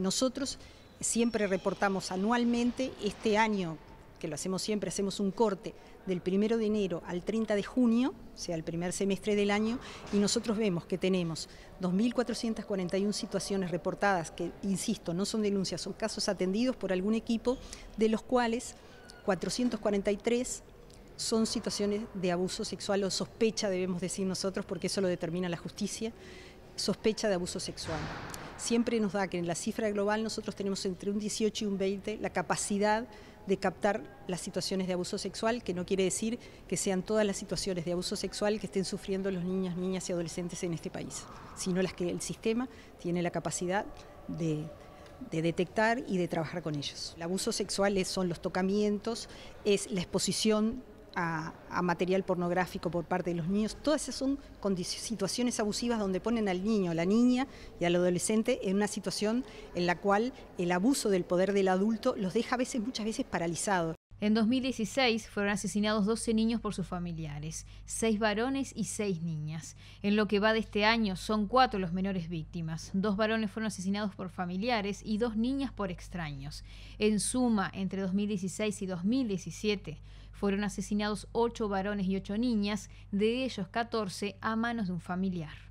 Nosotros siempre reportamos anualmente, este año que lo hacemos siempre, hacemos un corte del primero de enero al 30 de junio, o sea, el primer semestre del año, y nosotros vemos que tenemos 2.441 situaciones reportadas, que, insisto, no son denuncias, son casos atendidos por algún equipo, de los cuales 443 son situaciones de abuso sexual o sospecha, debemos decir nosotros, porque eso lo determina la justicia, sospecha de abuso sexual siempre nos da que en la cifra global nosotros tenemos entre un 18 y un 20 la capacidad de captar las situaciones de abuso sexual, que no quiere decir que sean todas las situaciones de abuso sexual que estén sufriendo los niños, niñas y adolescentes en este país, sino las que el sistema tiene la capacidad de, detectar y de trabajar con ellos. El abuso sexual son los tocamientos, es la exposición a, material pornográfico por parte de los niños. Todas esas son situaciones abusivas donde ponen al niño, a la niña y al adolescente en una situación en la cual el abuso del poder del adulto los deja a veces, muchas veces paralizados. En 2016 fueron asesinados 12 niños por sus familiares, 6 varones y 6 niñas. En lo que va de este año son 4 los menores víctimas. Dos varones fueron asesinados por familiares y dos niñas por extraños. En suma, entre 2016 y 2017 fueron asesinados 8 varones y 8 niñas, de ellos 14 a manos de un familiar.